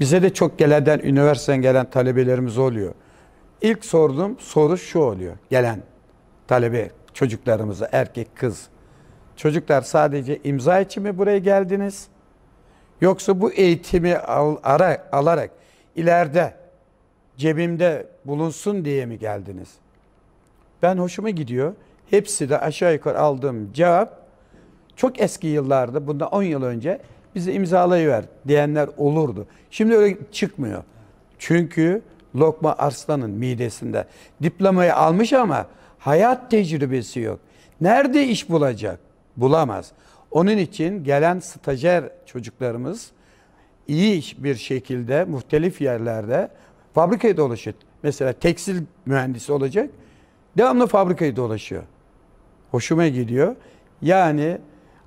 Bize de çok gelenden, üniversiteden gelen talebelerimiz oluyor. İlk sorduğum soru şu oluyor. Gelen talebe çocuklarımıza, erkek, kız. Çocuklar sadece imza için mi buraya geldiniz? Yoksa bu eğitimi al, ara, alarak ileride cebimde bulunsun diye mi geldiniz? Ben hoşuma gidiyor. Hepsi de aşağı yukarı aldığım cevap çok eski yıllarda, bundan 10 yıl önce bize imzalayıver diyenler olurdu. Şimdi öyle çıkmıyor. Çünkü lokma arslanın midesinde. Diplomayı almış ama hayat tecrübesi yok. Nerede iş bulacak? Bulamaz. Onun için gelen stajyer çocuklarımız iyi bir şekilde muhtelif yerlerde fabrikayı dolaşıyor. Mesela tekstil mühendisi olacak. Devamlı fabrikayı dolaşıyor. Hoşuma gidiyor. Yani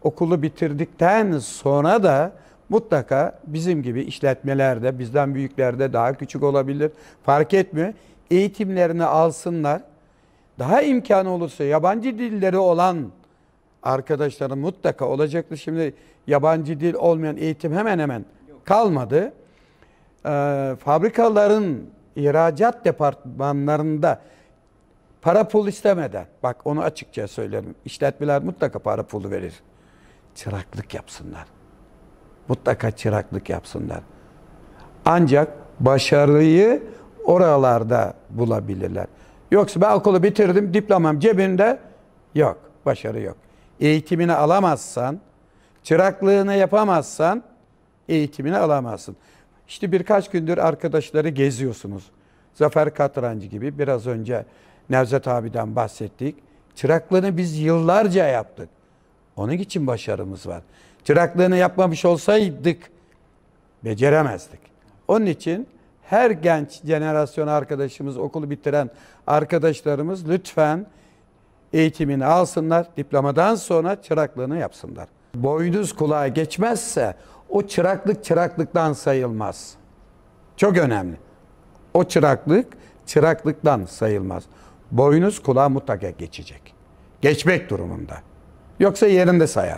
okulu bitirdikten sonra da mutlaka bizim gibi işletmelerde, bizden büyüklerde daha küçük olabilir. Fark etmiyor. Eğitimlerini alsınlar. Daha imkanı olursa yabancı dilleri olan arkadaşların mutlaka olacaktır. Şimdi yabancı dil olmayan eğitim hemen hemen kalmadı. Ee, fabrikaların ihracat departmanlarında para pul istemeden, bak onu açıkça söylerim, işletmeler mutlaka para pulu verir çıraklık yapsınlar. Mutlaka çıraklık yapsınlar. Ancak başarıyı oralarda bulabilirler. Yoksa ben okulu bitirdim, diplomam cebimde yok. Başarı yok. Eğitimini alamazsan, çıraklığını yapamazsan eğitimini alamazsın. İşte birkaç gündür arkadaşları geziyorsunuz. Zafer Katrancı gibi biraz önce Nevzat abiden bahsettik. Çıraklığını biz yıllarca yaptık. Onun için başarımız var. Çıraklığını yapmamış olsaydık beceremezdik. Onun için her genç jenerasyon arkadaşımız, okulu bitiren arkadaşlarımız lütfen eğitimini alsınlar. Diplomadan sonra çıraklığını yapsınlar. Boyduz kulağa geçmezse o çıraklık çıraklıktan sayılmaz. Çok önemli. O çıraklık çıraklıktan sayılmaz. Boynuz kulağa mutlaka geçecek. Geçmek durumunda. Yoksa yerinde sayar.